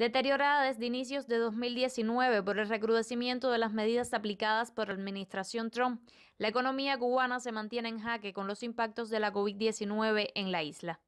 deteriorada desde inicios de 2019 por el recrudecimiento de las medidas aplicadas por la administración Trump, la economía cubana se mantiene en jaque con los impactos de la COVID-19 en la isla.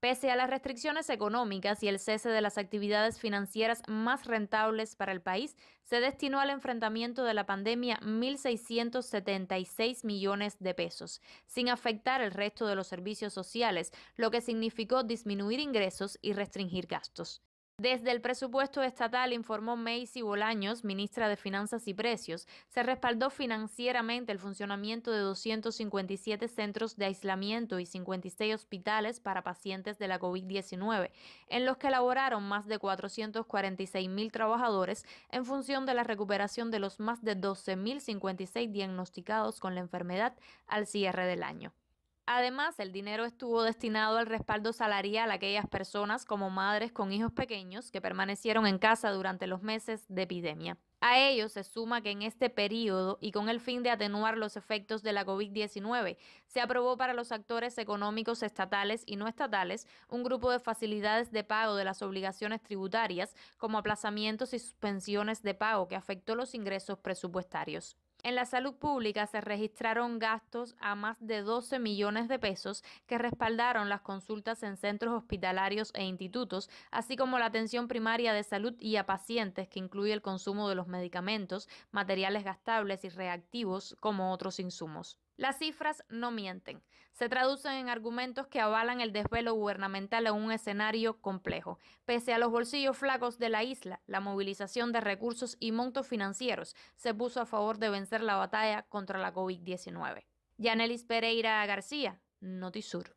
Pese a las restricciones económicas y el cese de las actividades financieras más rentables para el país, se destinó al enfrentamiento de la pandemia 1.676 millones de pesos, sin afectar el resto de los servicios sociales, lo que significó disminuir ingresos y restringir gastos. Desde el presupuesto estatal, informó Macy Bolaños, ministra de Finanzas y Precios, se respaldó financieramente el funcionamiento de 257 centros de aislamiento y 56 hospitales para pacientes de la COVID-19, en los que laboraron más de 446 mil trabajadores en función de la recuperación de los más de 12.056 diagnosticados con la enfermedad al cierre del año. Además, el dinero estuvo destinado al respaldo salarial a aquellas personas como madres con hijos pequeños que permanecieron en casa durante los meses de epidemia. A ello se suma que en este periodo, y con el fin de atenuar los efectos de la COVID-19, se aprobó para los actores económicos estatales y no estatales un grupo de facilidades de pago de las obligaciones tributarias, como aplazamientos y suspensiones de pago que afectó los ingresos presupuestarios. En la salud pública se registraron gastos a más de 12 millones de pesos que respaldaron las consultas en centros hospitalarios e institutos, así como la atención primaria de salud y a pacientes que incluye el consumo de los medicamentos, materiales gastables y reactivos, como otros insumos. Las cifras no mienten. Se traducen en argumentos que avalan el desvelo gubernamental en un escenario complejo. Pese a los bolsillos flacos de la isla, la movilización de recursos y montos financieros se puso a favor de vencer la batalla contra la COVID-19. Yanelis Pereira García, Notisur.